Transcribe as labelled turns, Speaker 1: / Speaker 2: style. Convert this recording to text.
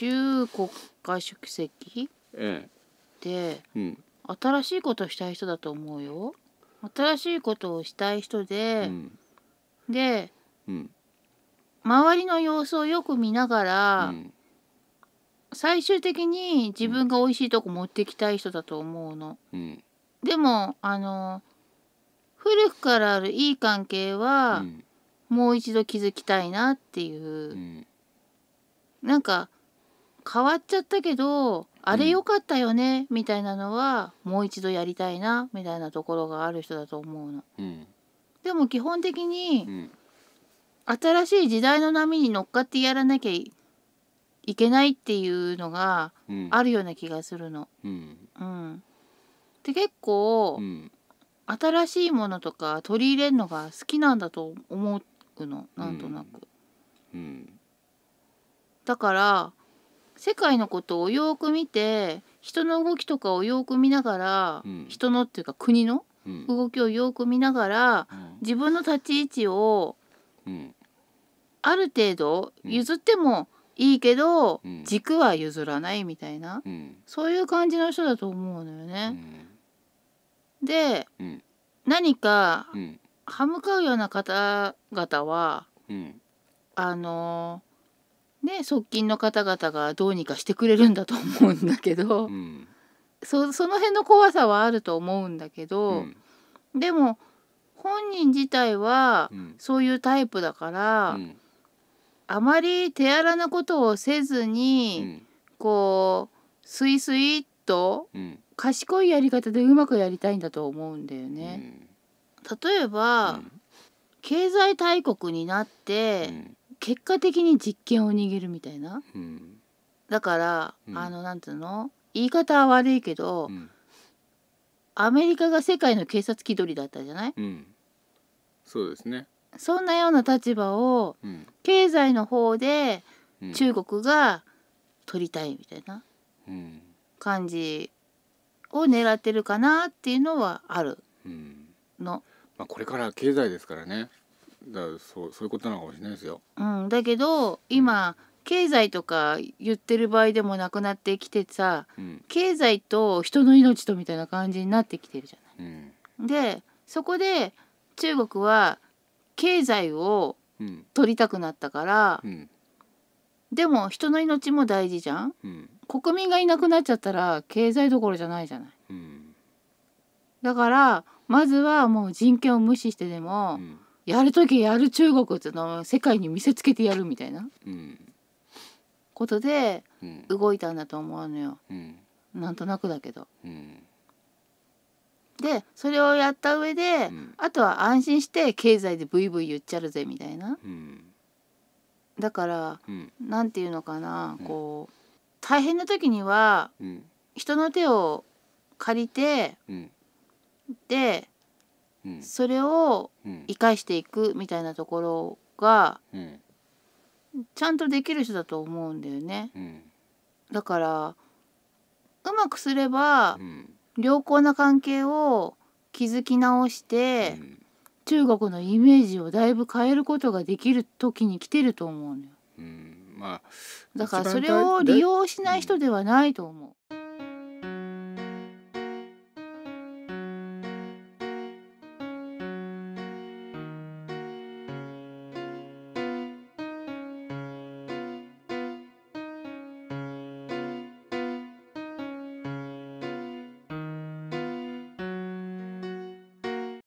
Speaker 1: 中国家主席、ええ、で、うん、新しいことをしたい人だと思うよ。新しいことをしたい人で、うん、で、うん、周りの様子をよく見ながら、最終的に自分が美味しいとこ持ってきたい人だと思うの。でもあの古くからあるいい関係は、もう一度築きたいなっていう、うん、なんか変わっちゃったけどあれ良かったよね、みたいなのはもう一度やりたいなみたいなところがある人だと思うの。うん、でも基本的に、うん、新しい時代の波に乗っかってやらなきゃいけないっていうのがあるような気がするの。うん、うん、で結構、うん、新しいものとか取り入れるのが好きなんだと思うのなんとなく。うん、だから世界のことをよく見て人の動きとかをよく見ながら、うん、人のっていうか国の動きをよく見ながら、うん、自分の立ち位置を、うん、ある程度譲ってもいいけど、軸は譲らないみたいな、そういう感じの人だと思うのよね。で、何か歯向かうような方々は、あのーね、側近の方々がどうにかしてくれるんだと思うんだけど、うん、そその辺の怖さはあると思うんだけど、うん、でも本人自体はそういうタイプだから、うん、あまり手荒なことをせずに、こうスイスイっと賢いやり方でうまくやりたいんだと思うんだよね。例えば、経済大国になって、結果的に実権を握るみたいな、うん、だから、うん、あのなんていうの言い方は悪いけど、うん、アメリカが世界の警察気取りだったじゃない、そうですねそんなような立場を、経済の方で中国が取りたいみたいな感じを狙ってるかなっていうのはあるの。まあ、これから経済ですからねだそうそういうことなのかもしれないですよ。うん、だけど今、経済とか言ってる場合でもなくなってきてさ、うん、経済と人の命とみたいな感じになってきてるじゃない。うん、でそこで中国は経済を取りたくなったから、うん、でも人の命も大事じゃん、国民がいなくなっちゃったら経済どころじゃないじゃない。だからまずはもう人権を無視してでも、やる時やる中国っていうのを世界に見せつけてやるみたいな、ことで動いたんだと思うのよ、うん、なんとなくだけど。うん、でそれをやった上で、うん、あとは安心して経済でブイブイ言っちゃるぜみたいな。だから、何て言うのかな、こう大変な時には、人の手を借りて、でそれを生かしていくみたいなところが、ちゃんとできる人だと思うんだよね。だからうまくすれば、良好な関係を築き直して、中国のイメージをだいぶ変えることができる時に来てると思うのよ。うんまあ、だからそれを利用しない人ではないと思う。